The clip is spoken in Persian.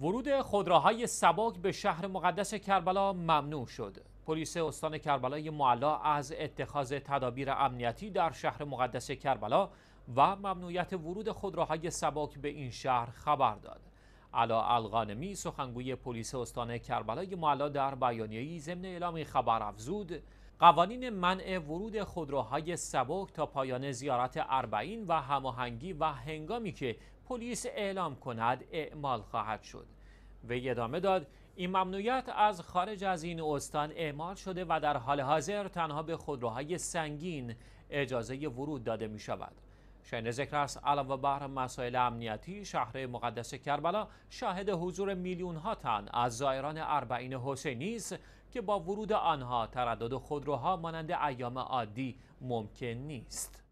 ورود خودروهای سباک به شهر مقدس کربلا ممنوع شد. پلیس استان کربلای معلا از اتخاذ تدابیر امنیتی در شهر مقدس کربلا و ممنوعیت ورود خودروهای سباک به این شهر خبر داد. علا الغانمی سخنگوی پلیس استان کربلای معلا در بیانیه‌ای ضمن اعلام خبر افزود قوانین منع ورود خودروهای سبک تا پایان زیارت اربعین و هماهنگی و هنگامی که پلیس اعلام کند اعمال خواهد شد و ادامه داد این ممنوعیت از خارج از این استان اعمال شده و در حال حاضر تنها به خودروهای سنگین اجازه ورود داده می شود شاین ذکر است علاوه بر مسائل امنیتی شهر مقدس کربلا شاهد حضور میلیون ها تن از زائران اربعین حسینی است که با ورود آنها تردد خودروها مانند ایام عادی ممکن نیست